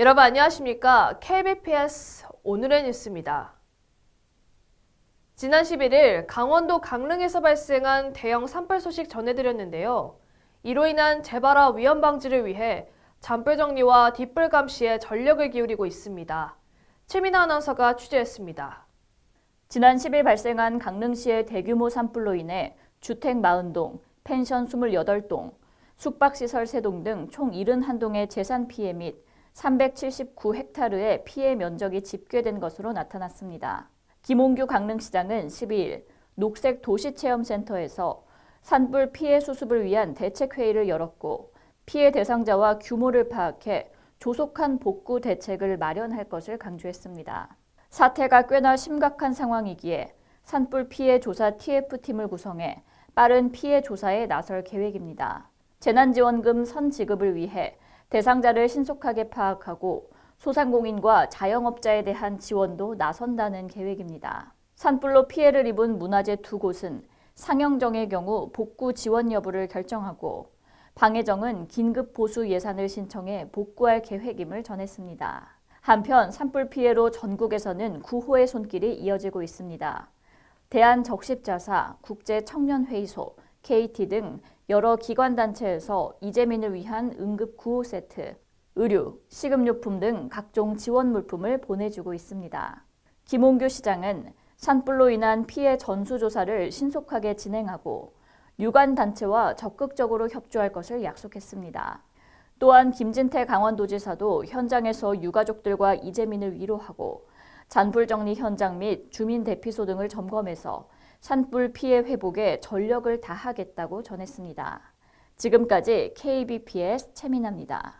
여러분 안녕하십니까? KBPS 오늘의 뉴스입니다. 지난 11일 강원도 강릉에서 발생한 대형 산불 소식 전해드렸는데요. 이로 인한 재발화 위험 방지를 위해 잔불 정리와 뒷불 감시에 전력을 기울이고 있습니다. 최민아 아나운서가 취재했습니다. 지난 10일 발생한 강릉시의 대규모 산불로 인해 주택 40동, 펜션 28동, 숙박시설 3동 등 총 71동의 재산 피해 및 379헥타르의 피해 면적이 집계된 것으로 나타났습니다. 김홍규 강릉시장은 12일 녹색 도시체험센터에서 산불 피해 수습을 위한 대책회의를 열었고 피해 대상자와 규모를 파악해 조속한 복구 대책을 마련할 것을 강조했습니다. 사태가 꽤나 심각한 상황이기에 산불 피해 조사 TF팀을 구성해 빠른 피해 조사에 나설 계획입니다. 재난지원금 선 지급을 위해 대상자를 신속하게 파악하고 소상공인과 자영업자에 대한 지원도 나선다는 계획입니다. 산불로 피해를 입은 문화재 두 곳은 상영정의 경우 복구 지원 여부를 결정하고 방해정은 긴급 보수 예산을 신청해 복구할 계획임을 전했습니다. 한편 산불 피해로 전국에서는 구호의 손길이 이어지고 있습니다. 대한적십자사, 국제청년회의소, KT 등 여러 기관단체에서 이재민을 위한 응급 구호 세트, 의류, 식음료품 등 각종 지원 물품을 보내주고 있습니다. 김홍규 시장은 산불로 인한 피해 전수조사를 신속하게 진행하고 유관단체와 적극적으로 협조할 것을 약속했습니다. 또한 김진태 강원도지사도 현장에서 유가족들과 이재민을 위로하고 잔불 정리 현장 및 주민 대피소 등을 점검해서 산불 피해 회복에 전력을 다하겠다고 전했습니다. 지금까지 KBPS 최민아입니다.